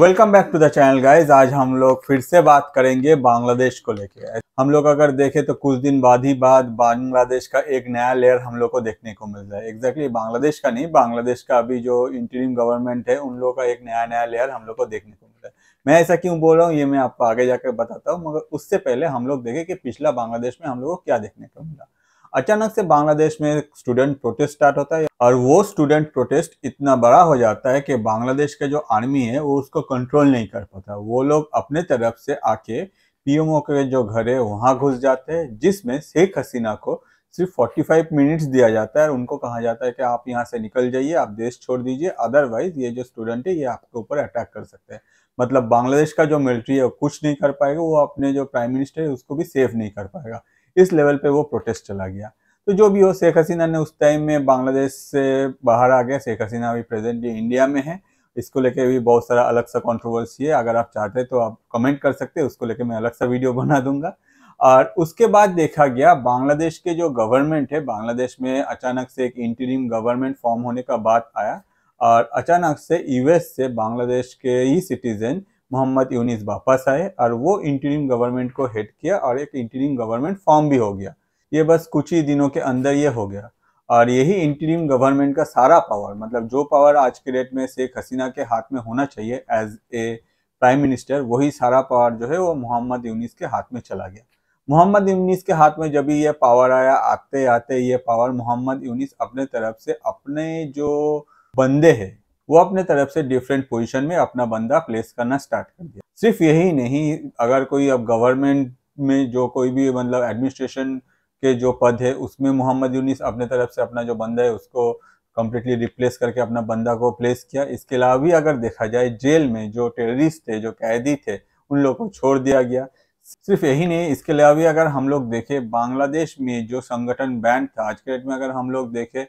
welcome back to the channel guys आज हम लोग फिर से बात करेंगे बांग्लादेश को लेके हम लोग अगर देखें तो कुछ दिन बाद ही बाद बांग्लादेश का एक नया लेयर हम लोग को देखने को मिल रहा है एग्जैक्टली बांग्लादेश का नहीं बांग्लादेश का अभी जो इंटरिम गवर्नमेंट है उन लोगों का एक नया नया लेयर हम लोग को देखने को मिल रहा है मैं ऐसा क्यों बोल रहा हूँ ये मैं आपको आगे जाकर बताता हूँ मगर उससे पहले हम लोग देखें कि पिछला बांग्लादेश में हम लोग को क्या देखने को मिला अचानक से बांग्लादेश में स्टूडेंट प्रोटेस्ट स्टार्ट होता है और वो स्टूडेंट प्रोटेस्ट इतना बड़ा हो जाता है कि बांग्लादेश का जो आर्मी है वो उसको कंट्रोल नहीं कर पाता वो लोग अपने तरफ से आके पीएमओ के जो घर है वहाँ घुस जाते हैं जिसमें शेख हसीना को सिर्फ 45 मिनट्स दिया जाता है उनको कहा जाता है कि आप यहाँ से निकल जाइए आप देश छोड़ दीजिए अदरवाइज ये जो स्टूडेंट है ये आपके ऊपर अटैक कर सकते हैं मतलब बांग्लादेश का जो मिलिट्री है वो कुछ नहीं कर पाएगा वो अपने जो प्राइम मिनिस्टर है उसको भी सेफ नहीं कर पाएगा इस लेवल पे वो प्रोटेस्ट चला गया तो जो भी हो शेख हसीना ने उस टाइम में बांग्लादेश से बाहर आ गया शेख हसीना अभी प्रेजेंट इंडिया में है इसको लेके भी बहुत सारा अलग सा कंट्रोवर्सी है अगर आप चाहते तो आप कमेंट कर सकते हैं उसको लेके मैं अलग सा वीडियो बना दूंगा और उसके बाद देखा गया बांग्लादेश के जो गवर्नमेंट है बांग्लादेश में अचानक से एक इंटरिम गवर्नमेंट फॉर्म होने का बात आया और अचानक से यूएस से बांग्लादेश के ही सिटीजन मोहम्मद यूनिस वापस आए और वो इंटरिम गवर्नमेंट को हेड किया और एक इंटरिम गवर्नमेंट फॉर्म भी हो गया ये बस कुछ ही दिनों के अंदर ये हो गया और यही इंटरिम गवर्नमेंट का सारा पावर मतलब जो पावर आज के डेट में शेख हसीना के हाथ में होना चाहिए एज ए प्राइम मिनिस्टर वही सारा पावर जो है वो मोहम्मद यूनिस के हाथ में चला गया मोहम्मद यूनिस के हाथ में जब भी ये पावर आया आते आते ये पावर मोहम्मद यूनिस अपने तरफ से अपने जो बंदे हैं वो अपने तरफ से डिफरेंट पोजिशन में अपना बंदा प्लेस करना स्टार्ट कर दिया सिर्फ यही नहीं अगर कोई अब गवर्नमेंट में जो कोई भी मतलब एडमिनिस्ट्रेशन के जो पद है उसमें मोहम्मद यूनिस अपने तरफ से अपना जो बंदा है उसको कम्प्लीटली रिप्लेस करके अपना बंदा को प्लेस किया इसके अलावा भी अगर देखा जाए जेल में जो टेररिस्ट थे जो कैदी थे उन लोगों को छोड़ दिया गया सिर्फ यही नहीं इसके अलावा भी अगर हम लोग देखें बांग्लादेश में जो संगठन बैंड था आज के डेट में अगर हम लोग देखें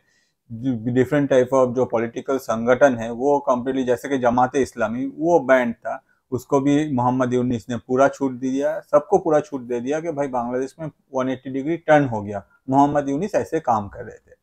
डिफरेंट टाइप ऑफ जो पॉलिटिकल संगठन है वो कम्प्लीटली जैसे कि जमात इस्लामी वो बैंड था उसको भी मोहम्मद यूनिस ने पूरा छूट दे दिया सबको पूरा छूट दे दिया कि भाई बांग्लादेश में 180 डिग्री टर्न हो गया मोहम्मद यूनिस ऐसे काम कर रहे थे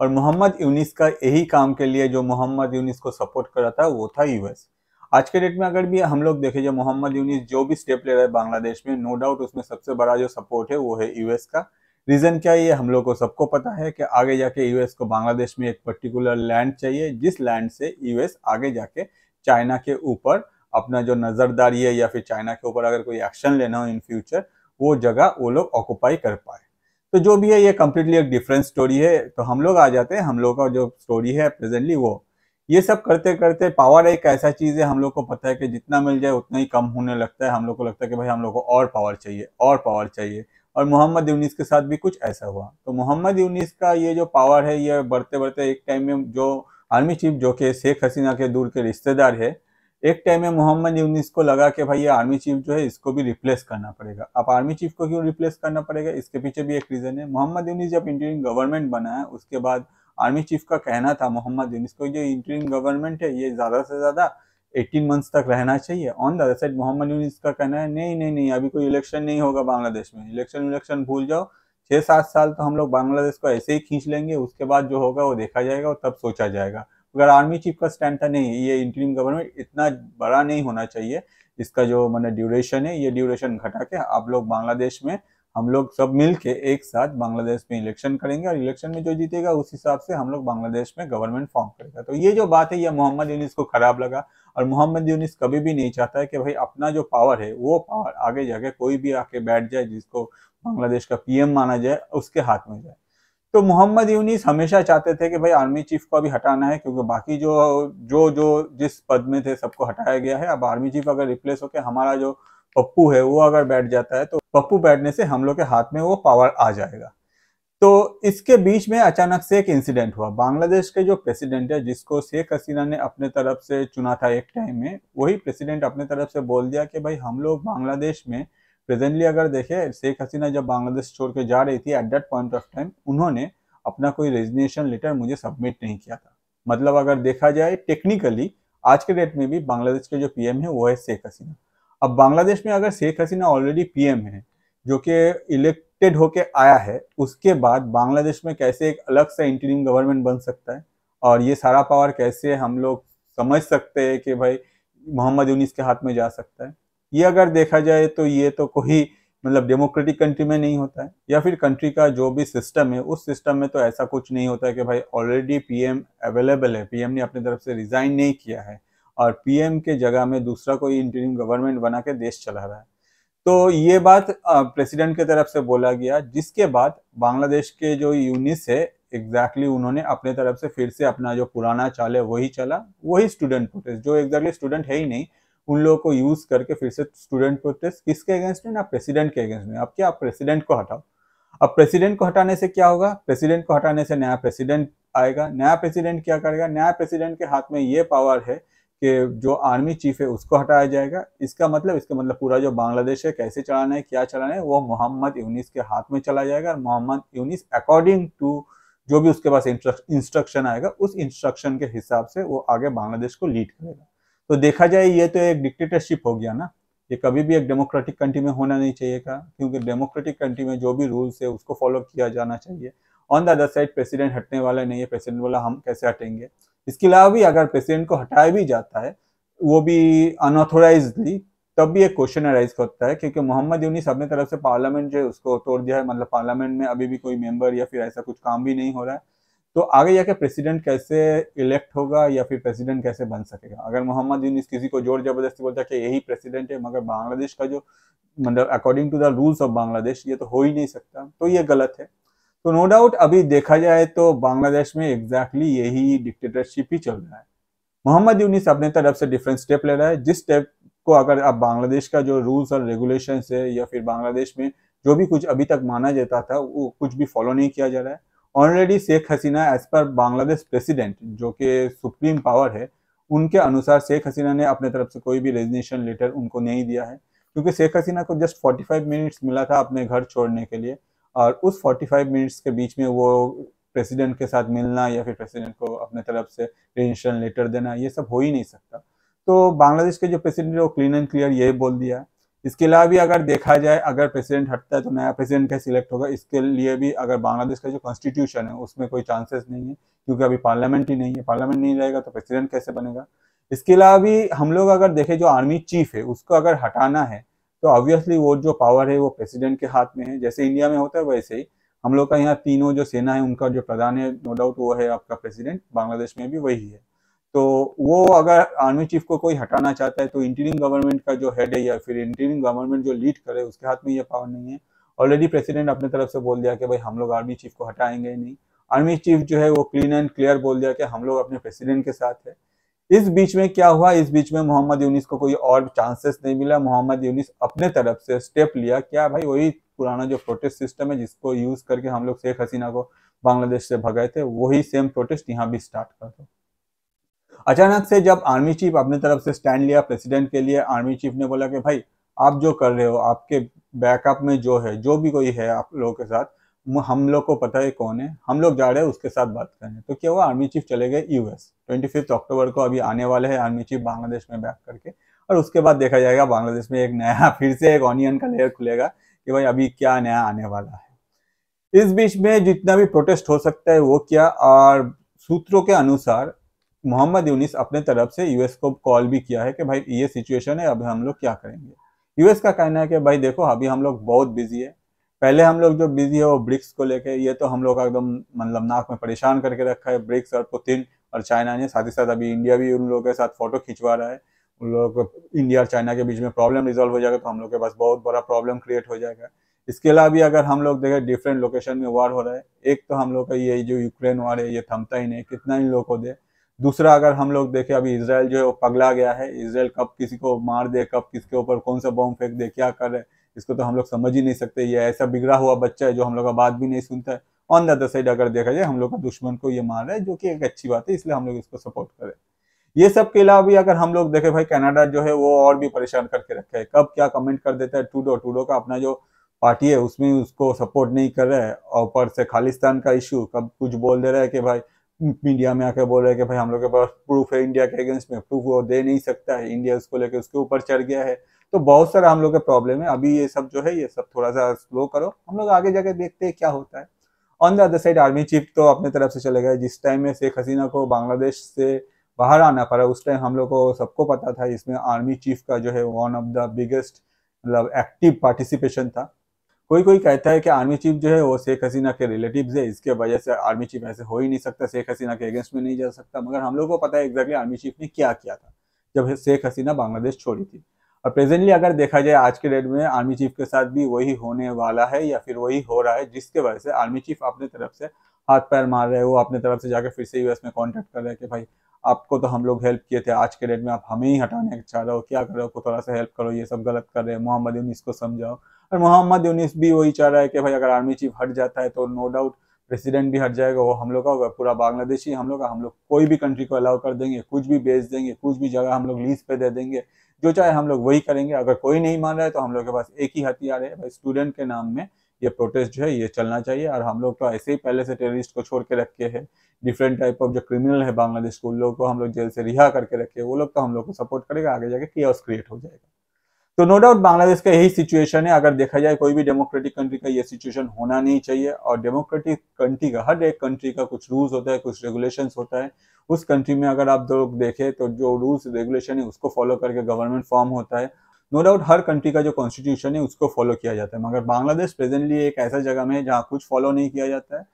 और मोहम्मद यूनिस का यही काम के लिए जो मोहम्मद यूनिस को सपोर्ट कर रहा था वो था यूएस आज के डेट में अगर भी हम लोग देखें जो मोहम्मद यूनिस जो भी स्टेप ले रहा है बांग्लादेश में नो डाउट उसमें सबसे बड़ा जो सपोर्ट है वो है यूएस का रीज़न क्या है हम लोग को सबको पता है कि आगे जाके यूएस को बांग्लादेश में एक पर्टिकुलर लैंड चाहिए जिस लैंड से यूएस आगे जाके चाइना के ऊपर अपना जो नज़रदारी है या फिर चाइना के ऊपर अगर कोई एक्शन लेना हो इन फ्यूचर वो जगह वो लोग ऑक्यूपाई कर पाए तो जो भी है ये कम्प्लीटली एक डिफरेंट स्टोरी है तो हम लोग आ जाते हैं हम लोग का जो स्टोरी है प्रेजेंटली वो ये सब करते करते पावर एक ऐसा चीज़ है हम लोग को पता है कि जितना मिल जाए उतना ही कम होने लगता है हम लोग को लगता है कि भाई हम लोग को और पावर चाहिए और पावर चाहिए और मोहम्मद यूनिस के साथ भी कुछ ऐसा हुआ तो मोहम्मद यूनिस का ये जो पावर है ये बढ़ते बढ़ते एक टाइम में जो आर्मी चीफ जो कि शेख हसीना के दूर के रिश्तेदार है एक टाइम में मोहम्मद यूनिस को लगा कि भाई ये आर्मी चीफ जो है इसको भी रिप्लेस करना पड़ेगा अब आर्मी चीफ को क्यों रिप्लेस करना पड़ेगा इसके पीछे भी एक रीज़न है मोहम्मद यूनिस जब इंटरिंग गवर्नमेंट बना है उसके बाद आर्मी चीफ का कहना था मोहम्मद यूनिस को जो इंटरिंग गवर्नमेंट है ये ज़्यादा से ज़्यादा 18 मंथ्स तक रहना चाहिए on the other side Mohammad Yunus का कहना है नहीं नहीं नहीं अभी कोई इलेक्शन नहीं होगा बांग्लादेश में इलेक्शन इलेक्शन भूल जाओ छः सात साल तो हम लोग बांग्लादेश को ऐसे ही खींच लेंगे उसके बाद जो होगा वो देखा जाएगा और तब सोचा जाएगा अगर आर्मी चीफ का स्टैंड था नहीं ये इंटरीम गवर्नमेंट इतना बड़ा नहीं होना चाहिए इसका जो मैंने ड्यूरेशन है ये ड्यूरेशन घटा के आप लोग बांग्लादेश में हम लोग सब मिल के एक साथ बांग्लादेश में इलेक्शन करेंगे और इलेक्शन में जो जीतेगा उस हिसाब से हम लोग बांग्लादेश में गवर्नमेंट फॉर्म करेगा तो ये जो बात है ये मोहम्मद यूनिस को खराब लगा और मोहम्मद यूनिस कभी भी नहीं चाहता है कि भाई अपना जो पावर है वो पावर आगे जाके कोई भी आके बैठ जाए जिसको बांग्लादेश का पीएम माना जाए उसके हाथ में जाए तो मोहम्मद यूनिस हमेशा चाहते थे कि भाई आर्मी चीफ को अभी हटाना है क्योंकि बाकी जो जो जो जिस पद में थे सबको हटाया गया है अब आर्मी चीफ अगर रिप्लेस होकर हमारा जो पप्पू है वो अगर बैठ जाता है तो पप्पू बैठने से हम लोग के हाथ में वो पावर आ जाएगा तो इसके बीच में अचानक से एक इंसिडेंट हुआ बांग्लादेश के जो प्रेसिडेंट है जिसको शेख हसीना ने अपने तरफ से चुना था एक टाइम में वही प्रेसिडेंट अपने तरफ से बोल दिया कि भाई हम लोग बांग्लादेश में प्रेजेंटली अगर देखें शेख हसीना जब बांग्लादेश छोड़ के जा रही थी at that point of time उन्होंने अपना कोई रेजिग्नेशन लेटर मुझे सबमिट नहीं किया था मतलब अगर देखा जाए टेक्निकली आज के डेट में भी बांग्लादेश के जो पीएम है वो है शेख हसीना अब बांग्लादेश में अगर शेख हसीना ऑलरेडी पीएम है जो कि इलेक्टेड होके आया है उसके बाद बांग्लादेश में कैसे एक अलग सा इंटरिम गवर्नमेंट बन सकता है और ये सारा पावर कैसे हम लोग समझ सकते हैं कि भाई मोहम्मद यूनिस के हाथ में जा सकता है ये अगर देखा जाए तो ये तो कोई मतलब डेमोक्रेटिक कंट्री में नहीं होता है या फिर कंट्री का जो भी सिस्टम है उस सिस्टम में तो ऐसा कुछ नहीं होता है कि भाई ऑलरेडी पीएम अवेलेबल है पीएम ने अपनी तरफ से रिजाइन नहीं किया है और पीएम के जगह में दूसरा कोई इंटरिम गवर्नमेंट बना के देश चला रहा है तो ये बात प्रेसिडेंट के तरफ से बोला गया जिसके बाद बांग्लादेश के जो यूनिस है एग्जैक्टली exactly उन्होंने अपने तरफ से फिर से अपना जो पुराना चाल है वही चला वही स्टूडेंट प्रोटेस्ट जो एग्जैक्टली exactly स्टूडेंट है ही नहीं उन लोगों को यूज करके फिर से स्टूडेंट प्रोटेस्ट किसके अगेंस्ट में ना प्रेसिडेंट के अगेंस्ट में अब क्या प्रेसिडेंट को हटाओ अब प्रेसिडेंट को हटाने से क्या होगा प्रेसिडेंट को हटाने से नया प्रेसिडेंट आएगा नया प्रेसिडेंट क्या करेगा नया प्रेसिडेंट के हाथ में ये पावर है कि जो आर्मी चीफ है उसको हटाया जाएगा इसका मतलब इसका मतलब पूरा जो बांग्लादेश है कैसे चलाना है क्या चलाना है वो मोहम्मद यूनिस के हाथ में चला जाएगा और मोहम्मद यूनिस अकॉर्डिंग टू जो भी उसके पास इंस्ट्रक्शन आएगा उस इंस्ट्रक्शन के हिसाब से वो आगे बांग्लादेश को लीड करेगा तो देखा जाए ये तो एक डिक्टेटरशिप हो गया ना ये कभी भी एक डेमोक्रेटिक कंट्री में होना नहीं चाहिए था क्योंकि डेमोक्रेटिक कंट्री में जो भी रूल्स है उसको फॉलो किया जाना चाहिए on the other side president हटने वाला नहीं है प्रेसिडेंट वाला हम कैसे हटेंगे इसके अलावा भी अगर पेशेंट को हटाया भी जाता है वो भी अनऑथोराइजली तब भी एक क्वेश्चन अराइज करता है क्योंकि मोहम्मद यूनिस अपने तरफ से पार्लियामेंट जो है उसको तोड़ दिया है मतलब पार्लियामेंट में अभी भी कोई मेंबर या फिर ऐसा कुछ काम भी नहीं हो रहा है तो आगे जाके प्रेसिडेंट कैसे इलेक्ट होगा या फिर प्रेसिडेंट कैसे बन सकेगा अगर मोहम्मद यूनिस किसी को जोर जबरदस्ती बोलता है कि यही प्रेसिडेंट है मगर बांग्लादेश का जो मतलब according to the rules of Bangladesh ये तो हो ही नहीं सकता तो ये गलत है तो नो डाउट अभी देखा जाए तो बांग्लादेश में एग्जैक्टली exactly यही डिक्टेटरशिप ही चल रहा है मोहम्मद यूनिस अपने तरफ से डिफरेंट स्टेप ले रहा है जिस स्टेप को अगर आप बांग्लादेश का जो रूल्स और रेगुलेशन है या फिर बांग्लादेश में जो भी कुछ अभी तक माना जाता था वो कुछ भी फॉलो नहीं किया जा रहा है ऑलरेडी शेख हसीना एज पर बांग्लादेश प्रेसिडेंट जो कि सुप्रीम पावर है उनके अनुसार शेख हसीना ने अपने तरफ से कोई भी रेजिग्नेशन लेटर उनको नहीं दिया है क्योंकि शेख हसीना को जस्ट 45 मिनट्स मिला था अपने घर छोड़ने के लिए और उस 45 मिनट्स के बीच में वो प्रेसिडेंट के साथ मिलना या फिर प्रेसिडेंट को अपने तरफ से रजिस्ट्रेशन लेटर देना ये सब हो ही नहीं सकता तो बांग्लादेश के जो प्रेसिडेंट है वो क्लीन एंड क्लियर ये बोल दिया इसके अलावा भी अगर देखा जाए अगर प्रेसिडेंट हटता है तो नया प्रेसिडेंट क्या सिलेक्ट होगा इसके लिए भी अगर बांग्लादेश का जो कॉन्स्टिट्यूशन है उसमें कोई चांसेस नहीं है क्योंकि अभी पार्लियामेंट ही नहीं है पार्लियामेंट नहीं रहेगा तो प्रेसिडेंट कैसे बनेगा इसके अलावा भी हम लोग अगर देखें जो आर्मी चीफ है उसको अगर हटाना है तो ऑब्वियसली वो जो पावर है वो प्रेसिडेंट के हाथ में है जैसे इंडिया में होता है वैसे ही हम लोग का यहाँ तीनों जो सेना है उनका जो प्रधान है नो डाउट वो है आपका प्रेसिडेंट बांग्लादेश में भी वही है तो वो अगर आर्मी चीफ को कोई हटाना चाहता है तो इंटीरियम गवर्नमेंट का जो हेड है या फिर इंटीरियम गवर्नमेंट जो लीड करे उसके हाथ में ये पावर नहीं है ऑलरेडी प्रेसिडेंट अपने तरफ से बोल दिया कि भाई हम लोग आर्मी चीफ को हटाएंगे नहीं आर्मी चीफ जो है वो क्लीन एंड क्लियर बोल दिया कि हम लोग अपने प्रेसिडेंट के साथ है इस बीच में क्या हुआ इस बीच में मोहम्मद यूनिस को कोई और चांसेस नहीं मिला मोहम्मद यूनिस अपने तरफ से स्टेप लिया क्या भाई वही पुराना जो प्रोटेस्ट सिस्टम है जिसको यूज करके हम लोग शेख हसीना को बांग्लादेश से भगाए थे वही सेम प्रोटेस्ट यहाँ भी स्टार्ट कर दो अचानक से जब आर्मी चीफ अपने तरफ से स्टैंड लिया प्रेसिडेंट के लिए आर्मी चीफ ने बोला कि भाई आप जो कर रहे हो आपके बैकअप में जो है जो भी कोई है आप लोगों के साथ हम लोग को पता है कौन है हम लोग जा रहे हैं उसके साथ बात करने तो क्या हुआ आर्मी चीफ चले गए यूएस ट्वेंटी फिफ्थ अक्टूबर को अभी आने वाले हैं आर्मी चीफ बांग्लादेश में बैठ करके और उसके बाद देखा जाएगा बांग्लादेश में एक नया फिर से एक ऑनियन का लेयर खुलेगा कि भाई अभी क्या नया आने वाला है इस बीच में जितना भी प्रोटेस्ट हो सकता है वो किया और सूत्रों के अनुसार मोहम्मद यूनिस अपने तरफ से यूएस को कॉल भी किया है कि भाई ये सिचुएशन है अभी हम लोग क्या करेंगे यूएस का कहना है कि भाई देखो अभी हम लोग बहुत बिजी है पहले हम लोग जो बिजी है वो ब्रिक्स को लेके ये तो हम लोग का एकदम मतलब नाक में परेशान करके रखा है ब्रिक्स और पुतिन और चाइना ने साथ ही साथ अभी इंडिया भी उन लोगों के साथ फोटो खिंचवा रहा है उन लोगों को इंडिया और चाइना के बीच में प्रॉब्लम रिजोल्व हो जाएगा तो हम लोग के पास बहुत बड़ा प्रॉब्लम क्रिएट हो जाएगा इसके अलावा भी अगर हम लोग देखें डिफरेंट लोकेशन में वार हो रहा है एक तो हम लोग का ये जो यूक्रेन वार है ये थमता ही नहीं कितना इन लोग को दे दूसरा अगर हम लोग देखें अभी इसराइल जो है वो पगला गया है इसराइल कब किसी को मार दे कब किसके ऊपर कौन सा बॉम्ब फेंक दे क्या कर रहे हैं इसको तो हम लोग समझ ही नहीं सकते ये ऐसा बिगड़ा हुआ बच्चा है जो हम लोग का बात भी नहीं सुनता है ऑन द अदर साइड अगर देखा जाए हम लोग का दुश्मन को ये मार रहा है जो कि एक अच्छी बात है इसलिए हम लोग इसको सपोर्ट करें ये सब के अलावा भी अगर हम लोग देखें भाई कनाडा जो है वो और भी परेशान करके रखा है कब क्या कमेंट कर देता है टूडो टूडो का अपना जो पार्टी है उसमें उसको सपोर्ट नहीं कर रहा है और ऊपर से खालिस्तान का इशू कब कुछ बोल दे रहा है कि भाई मीडिया में आके बोल रहे हैं कि भाई हम लोग के पास प्रूफ है इंडिया के अगेंस्ट में प्रूफ वो दे नहीं सकता है इंडिया उसको लेकर उसके ऊपर चढ़ गया है तो बहुत सारा हम लोग का प्रॉब्लम है अभी ये सब जो है ये सब थोड़ा सा स्लो करो हम लोग आगे जाके देखते हैं क्या होता है on the other side army chief तो अपने तरफ से चले गए जिस टाइम में शेख हसीना को बांग्लादेश से बाहर आना पड़ा उस टाइम हम लोग को सबको पता था इसमें आर्मी चीफ का जो है वन ऑफ द बिगेस्ट मतलब एक्टिव पार्टिसिपेशन था कोई कोई कहता है कि आर्मी चीफ जो है वो शेख हसीना के रिलेटिव है इसके वजह से आर्मी चीफ ऐसे हो ही नहीं सकता शेख हसीना के अगेंस्ट में नहीं जा सकता मगर हम लोग को पता है एग्जैक्टली आर्मी चीफ ने क्या किया था जब शेख हसीना बांग्लादेश छोड़ी थी और प्रेजेंटली अगर देखा जाए आज के डेट में आर्मी चीफ के साथ भी वही होने वाला है या फिर वही हो रहा है जिसके वजह से आर्मी चीफ अपने तरफ से हाथ पैर मार रहे हैं वो अपने तरफ से जाकर फिर से यूएस में कॉन्टैक्ट कर रहे हैं कि भाई आपको तो हम लोग हेल्प किए थे आज के डेट में आप हमें ही हटाने चाह रहे हो क्या कर रहे हो थोड़ा सा हेल्प करो ये सब गलत कर रहे हैं मोहम्मद यूनिस को समझाओ और मोहम्मद यूनिस भी वही चाह रहा है कि भाई अगर आर्मी चीफ हट जाता है तो नो डाउट प्रेसिडेंट भी हट जाएगा वो हम लोग का होगा पूरा बांग्लादेशी हम लोग का हम लोग कोई भी कंट्री को अलाउ कर देंगे कुछ भी बेच देंगे कुछ भी जगह हम लोग लीज पे दे देंगे जो चाहे हम लोग वही करेंगे अगर कोई नहीं मान रहा है तो हम लोग के पास एक ही हथियार है भाई स्टूडेंट के नाम में ये प्रोटेस्ट जो है ये चलना चाहिए और हम लोग तो ऐसे ही पहले से टेररिस्ट को छोड़ के रखे हैं डिफरेंट टाइप ऑफ जो क्रिमिनल है बांग्लादेश को उन लोग को हम लोग जेल से रिहा करके रखे वो लोग तो हम लोग को सपोर्ट करेगा आगे जाके केस क्रिएट हो जाएगा तो नो डाउट बांग्लादेश का यही सिचुएशन है अगर देखा जाए कोई भी डेमोक्रेटिक कंट्री का ये सिचुएशन होना नहीं चाहिए और डेमोक्रेटिक कंट्री का हर एक कंट्री का कुछ रूल्स होता है कुछ रेगुलेशन होता है उस कंट्री में अगर आप लोग देखें तो जो रूल्स रेगुलेशन है उसको फॉलो करके गवर्नमेंट फॉर्म होता है नो डाउट हर कंट्री का जो कॉन्स्टिट्यूशन है उसको फॉलो किया जाता है मगर बांग्लादेश प्रेजेंटली एक ऐसा जगह में जहाँ कुछ फॉलो नहीं किया जाता है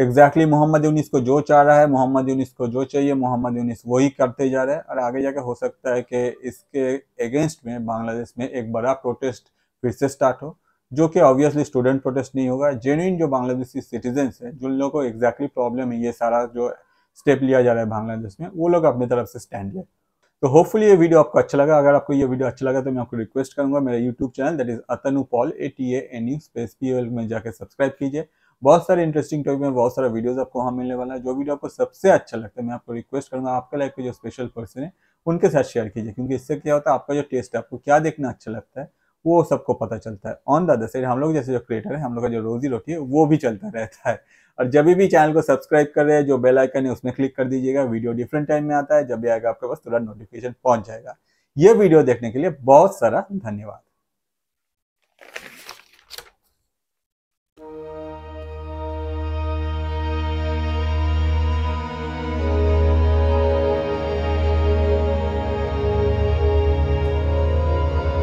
एग्जैक्टली मोहम्मद यूनिस को जो चाह रहा है मोहम्मद यूनिस को जो चाहिए मोहम्मद यूनिस वही करते जा रहे हैं और आगे जाके हो सकता है कि इसके अगेंस्ट में बांग्लादेश में एक बड़ा प्रोटेस्ट फिर से स्टार्ट हो जो कि ऑब्वियसली स्टूडेंट प्रोटेस्ट नहीं होगा जेन्यून जो बांग्लादेशी सिटीजन्स हैं जिन लोगों को एग्जैक्टली प्रॉब्लम है ये सारा जो स्टेप लिया जा रहा है बांग्लादेश में वो लोग अपनी तरफ से स्टैंड लें तो होपफुली ये वीडियो आपको अच्छा लगा अगर आपको ये वीडियो अच्छा लगा तो मैं आपको रिक्वेस्ट करूंगा मेरा YouTube channel that is Atanu Paul A T A N U space P में जाकर सब्सक्राइब कीजिए बहुत सारे इंटरेस्टिंग टॉपिक में बहुत सारा वीडियोस आपको वहाँ मिलने वाला है जो वीडियो आपको सबसे अच्छा लगता है मैं आपको रिक्वेस्ट करूँगा आपके लाइफ के जो स्पेशल पर्सन है उनके साथ शेयर कीजिए क्योंकि इससे क्या होता है आपका जो टेस्ट है आपको क्या देखना अच्छा लगता है वो सबको पता चलता है ऑन द अदर साइड हम लोग जैसे जो क्रिएटर है हम लोग का जो रोजी रोटी है वो भी चलता रहता है और जब भी चैनल को सब्सक्राइब कर रहे हैं जो बेल आइकन है उसमें क्लिक कर दीजिएगा वीडियो डिफरेंट टाइम में आता है जब भी आएगा आपके पास तुरंत नोटिफिकेशन पहुंच जाएगा ये वीडियो देखने के लिए बहुत सारा धन्यवाद